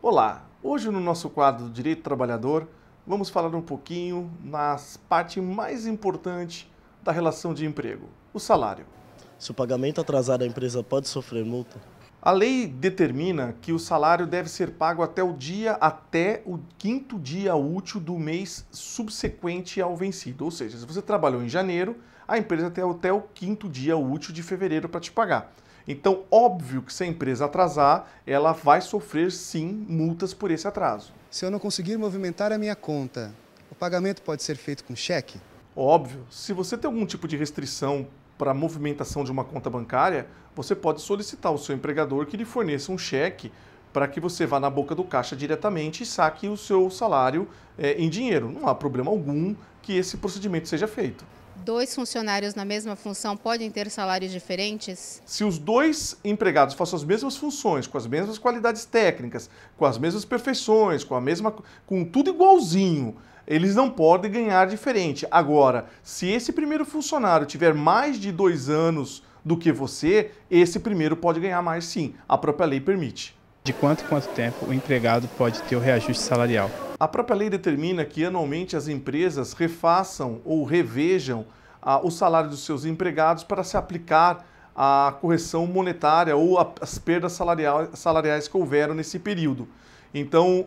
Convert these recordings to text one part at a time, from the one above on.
Olá! Hoje no nosso quadro do Direito Trabalhador vamos falar um pouquinho nas parte mais importante da relação de emprego, o salário. Se o pagamento atrasar, a empresa pode sofrer multa? A lei determina que o salário deve ser pago até o dia até o quinto dia útil do mês subsequente ao vencido. Ou seja, se você trabalhou em janeiro, a empresa tem até o quinto dia útil de fevereiro para te pagar. Então, óbvio que se a empresa atrasar, ela vai sofrer sim multas por esse atraso. Se eu não conseguir movimentar a minha conta, o pagamento pode ser feito com cheque? Óbvio. Se você tem algum tipo de restrição para a movimentação de uma conta bancária, você pode solicitar ao seu empregador que lhe forneça um cheque para que você vá na boca do caixa diretamente e saque o seu salário é, em dinheiro. Não há problema algum que esse procedimento seja feito dois funcionários na mesma função podem ter salários diferentes? Se os dois empregados façam as mesmas funções, com as mesmas qualidades técnicas, com as mesmas perfeições, com a mesma com tudo igualzinho, eles não podem ganhar diferente. Agora, se esse primeiro funcionário tiver mais de dois anos do que você, esse primeiro pode ganhar mais sim. A própria lei permite de quanto e quanto tempo o empregado pode ter o reajuste salarial. A própria lei determina que anualmente as empresas refaçam ou revejam ah, o salário dos seus empregados para se aplicar a correção monetária ou as perdas salariais que houveram nesse período. Então,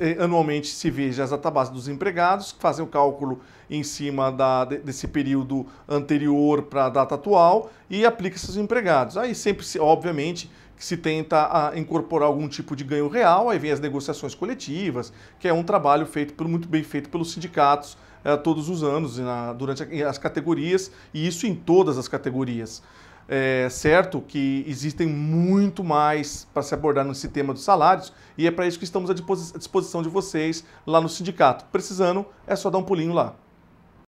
eh, anualmente se veja as atabases dos empregados, que fazem o cálculo em cima da, desse período anterior para a data atual e aplica-se aos empregados. Aí sempre, obviamente, que se tenta ah, incorporar algum tipo de ganho real, aí vem as negociações coletivas, que é um trabalho feito por, muito bem feito pelos sindicatos eh, todos os anos, durante as categorias, e isso em todas as categorias é certo que existem muito mais para se abordar nesse tema dos salários e é para isso que estamos à disposição de vocês lá no sindicato. Precisando, é só dar um pulinho lá.